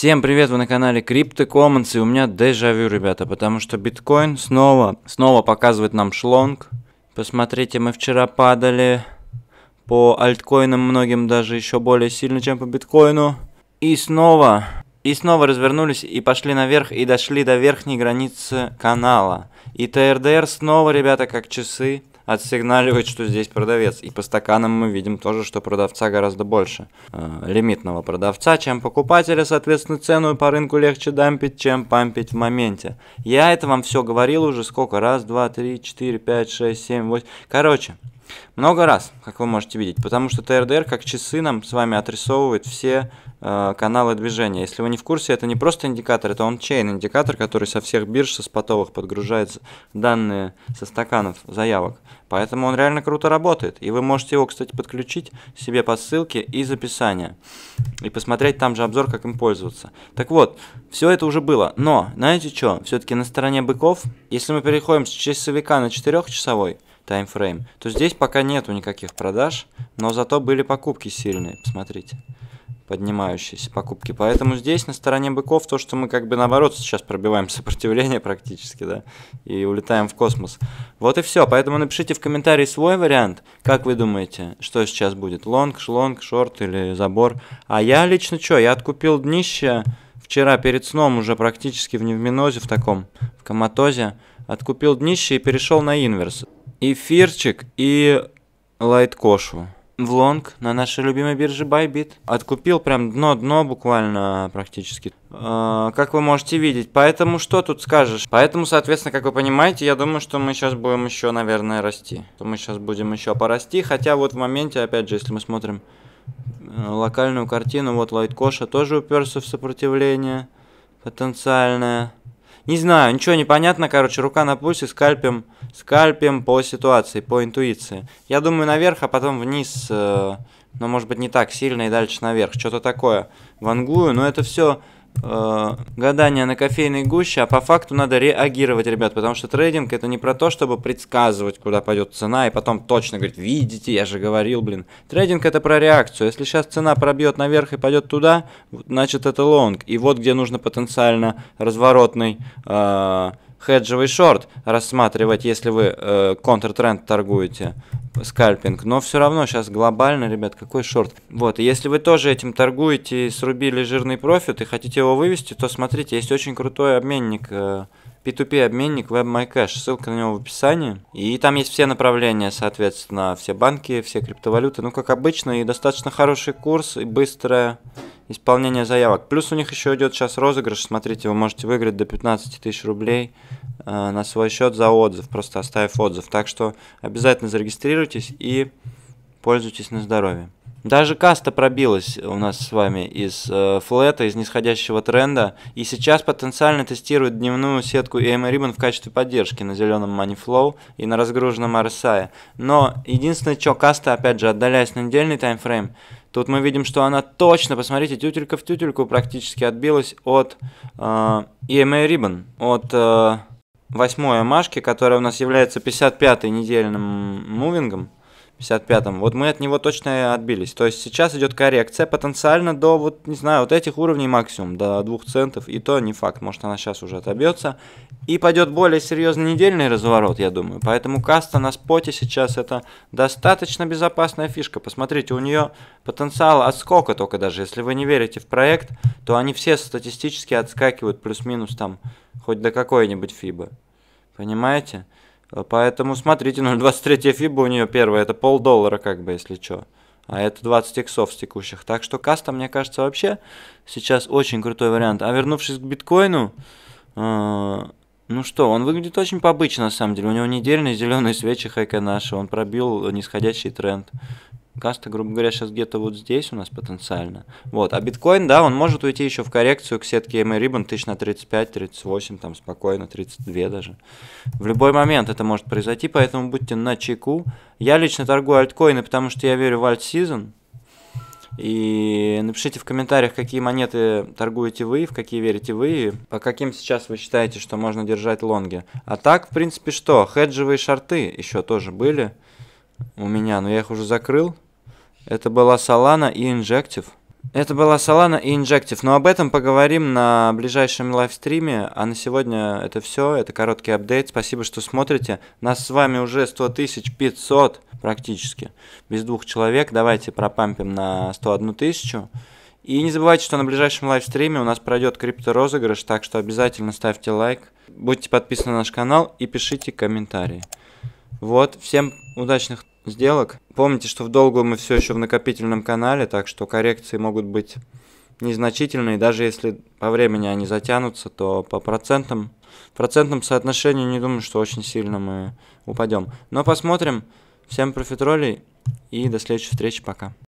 Всем привет, вы на канале Crypto Commons, и у меня дежавю, ребята, потому что биткоин снова, снова показывает нам шлонг. Посмотрите, мы вчера падали по альткоинам многим даже еще более сильно, чем по биткоину. И снова, и снова развернулись и пошли наверх, и дошли до верхней границы канала. И ТРДР снова, ребята, как часы, отсигналивает, что здесь продавец. И по стаканам мы видим тоже, что продавца гораздо больше. Э, лимитного продавца, чем покупателя, соответственно, цену по рынку легче дампить, чем пампить в моменте. Я это вам все говорил уже сколько? Раз, два, три, четыре, пять, шесть, семь, восемь. Короче, много раз, как вы можете видеть, потому что ТРДР как часы нам с вами отрисовывает все э, каналы движения. Если вы не в курсе, это не просто индикатор, это он ончейн индикатор, который со всех бирж, со спотовых подгружает данные со стаканов заявок. Поэтому он реально круто работает. И вы можете его, кстати, подключить себе по ссылке из описания. И посмотреть там же обзор, как им пользоваться. Так вот, все это уже было. Но, знаете что, все-таки на стороне быков, если мы переходим с часовика на 4-часовой, таймфрейм, то здесь пока нету никаких продаж, но зато были покупки сильные, посмотрите поднимающиеся покупки. Поэтому здесь на стороне быков то, что мы как бы наоборот сейчас пробиваем сопротивление практически, да, и улетаем в космос. Вот и все. Поэтому напишите в комментарии свой вариант, как вы думаете, что сейчас будет, лонг, шлонг, шорт или забор. А я лично что, я откупил днище вчера перед сном уже практически в невминозе в таком, в коматозе, откупил днище и перешел на инверс эфирчик и лайткошу в лонг на нашей любимой бирже Bybit. Откупил прям дно-дно буквально практически. Э, как вы можете видеть. Поэтому что тут скажешь? Поэтому, соответственно, как вы понимаете, я думаю, что мы сейчас будем еще, наверное, расти. Мы сейчас будем еще порасти. Хотя вот в моменте, опять же, если мы смотрим э, локальную картину, вот Лайткоша тоже уперся в сопротивление потенциальное. Не знаю, ничего не понятно, короче, рука на пульсе, скальпим, скальпим по ситуации, по интуиции. Я думаю наверх, а потом вниз, э, но ну, может быть не так сильно и дальше наверх, что-то такое. Вангую, но это все э, гадание на кофейной гуще, а по факту надо реагировать, ребят, потому что трейдинг это не про то, чтобы предсказывать, куда пойдет цена, и потом точно говорить, видите, я же говорил, блин. Трейдинг это про реакцию. Если сейчас цена пробьет наверх и пойдет туда, значит это лонг. И вот где нужно потенциально разворотный э, хеджевый шорт рассматривать, если вы э, контртренд торгуете, скальпинг. Но все равно сейчас глобально, ребят, какой шорт. Вот, если вы тоже этим торгуете, срубили жирный профит и хотите его вывести, то смотрите, есть очень крутой обменник э, P2P обменник WebMyCash, ссылка на него в описании. И там есть все направления, соответственно, все банки, все криптовалюты. Ну, как обычно, и достаточно хороший курс, и быстрая исполнение заявок. Плюс у них еще идет сейчас розыгрыш, смотрите, вы можете выиграть до 15 тысяч рублей э, на свой счет за отзыв, просто оставив отзыв. Так что обязательно зарегистрируйтесь и пользуйтесь на здоровье. Даже каста пробилась у нас с вами из э, флета, из нисходящего тренда, и сейчас потенциально тестирует дневную сетку EMA Ribbon в качестве поддержки на зеленом Money Flow и на разгруженном RSI. А. Но единственное, что каста, опять же, отдаляясь на недельный таймфрейм, Тут мы видим, что она точно, посмотрите, тютелька в тютельку практически отбилась от э, EMA Ribbon, от э, 8 Машки, которая у нас является 55-й недельным мувингом. 55-м. Вот мы от него точно отбились. То есть сейчас идет коррекция потенциально до, вот не знаю, вот этих уровней максимум, до 2 центов. И то не факт, может она сейчас уже отобьется. И пойдет более серьезный недельный разворот, я думаю. Поэтому каста на споте сейчас это достаточно безопасная фишка. Посмотрите, у нее потенциал отскока только даже. Если вы не верите в проект, то они все статистически отскакивают плюс-минус там хоть до какой-нибудь фибы. Понимаете? Понимаете? Поэтому смотрите, 0.23 ну, фиба у нее первая, это полдоллара как бы, если что. А это 20 иксов с текущих. Так что каста, мне кажется, вообще сейчас очень крутой вариант. А вернувшись к биткоину, э, ну что, он выглядит очень побычно на самом деле. У него недельные зеленые свечи хайка наши. Он пробил нисходящий тренд. Каста, грубо говоря, сейчас где-то вот здесь у нас потенциально. Вот. А биткоин, да, он может уйти еще в коррекцию к сетке MA Ribbon тысяч на 35, 38, там спокойно, 32 даже. В любой момент это может произойти, поэтому будьте на чеку. Я лично торгую альткоины, потому что я верю в альт-сезон. И напишите в комментариях, какие монеты торгуете вы, в какие верите вы, по каким сейчас вы считаете, что можно держать лонги. А так, в принципе, что? Хеджевые шорты еще тоже были у меня, но я их уже закрыл. Это была Solana и Инжектив. Это была Solana и Инжектив. но об этом поговорим на ближайшем лайвстриме. А на сегодня это все, это короткий апдейт. Спасибо, что смотрите. Нас с вами уже 100 500 практически, без двух человек. Давайте пропампим на 101 тысячу. И не забывайте, что на ближайшем лайвстриме у нас пройдет крипторозыгрыш, так что обязательно ставьте лайк, будьте подписаны на наш канал и пишите комментарии. Вот, всем удачных сделок. Помните, что в долгую мы все еще в накопительном канале, так что коррекции могут быть незначительные. Даже если по времени они затянутся, то по процентам, процентным соотношению не думаю, что очень сильно мы упадем. Но посмотрим. Всем профитролей и до следующей встречи. Пока.